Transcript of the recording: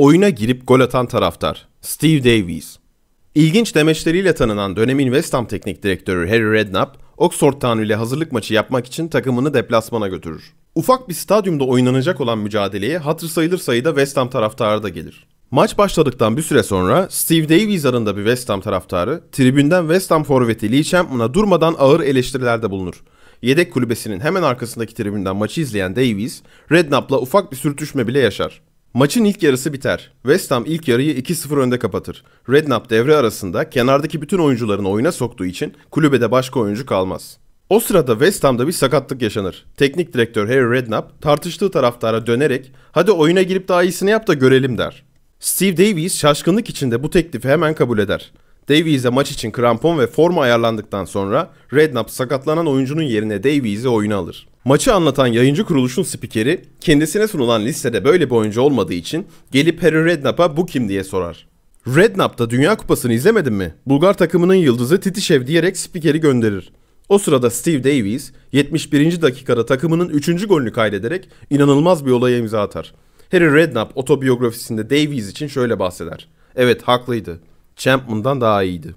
oyuna girip gol atan taraftar Steve Davies. İlginç demeçleriyle tanınan dönemin West Ham teknik direktörü Harry Redknapp, Oxford Town ile hazırlık maçı yapmak için takımını deplasmana götürür. Ufak bir stadyumda oynanacak olan mücadeleye hatır sayılır sayıda West Ham taraftarı da gelir. Maç başladıktan bir süre sonra Steve Davies adında bir West Ham taraftarı tribünden West Ham forveti Lee Champman'a durmadan ağır eleştirilerde bulunur. Yedek kulübesinin hemen arkasındaki tribünden maçı izleyen Davies, Redknapp'la ufak bir sürtüşme bile yaşar. Maçın ilk yarısı biter. West Ham ilk yarıyı 2-0 önde kapatır. Redknapp devre arasında kenardaki bütün oyuncularını oyuna soktuğu için kulübede başka oyuncu kalmaz. O sırada West Ham'da bir sakatlık yaşanır. Teknik direktör Harry Redknapp tartıştığı taraftara dönerek hadi oyuna girip daha iyisini yap da görelim der. Steve Davies şaşkınlık içinde bu teklifi hemen kabul eder. Davies'e maç için krampon ve forma ayarlandıktan sonra Redknapp sakatlanan oyuncunun yerine Davies'i oyuna alır. Maçı anlatan yayıncı kuruluşun spikeri kendisine sunulan listede böyle bir oyuncu olmadığı için gelip Harry Redknapp'a bu kim diye sorar. Redknapp'ta Dünya Kupası'nı izlemedin mi? Bulgar takımının yıldızı Titişev diyerek spikeri gönderir. O sırada Steve Davies 71. dakikada takımının 3. golünü kaydederek inanılmaz bir olaya imza atar. Harry Redknapp otobiyografisinde Davies için şöyle bahseder. Evet haklıydı. Champman'dan daha iyiydi.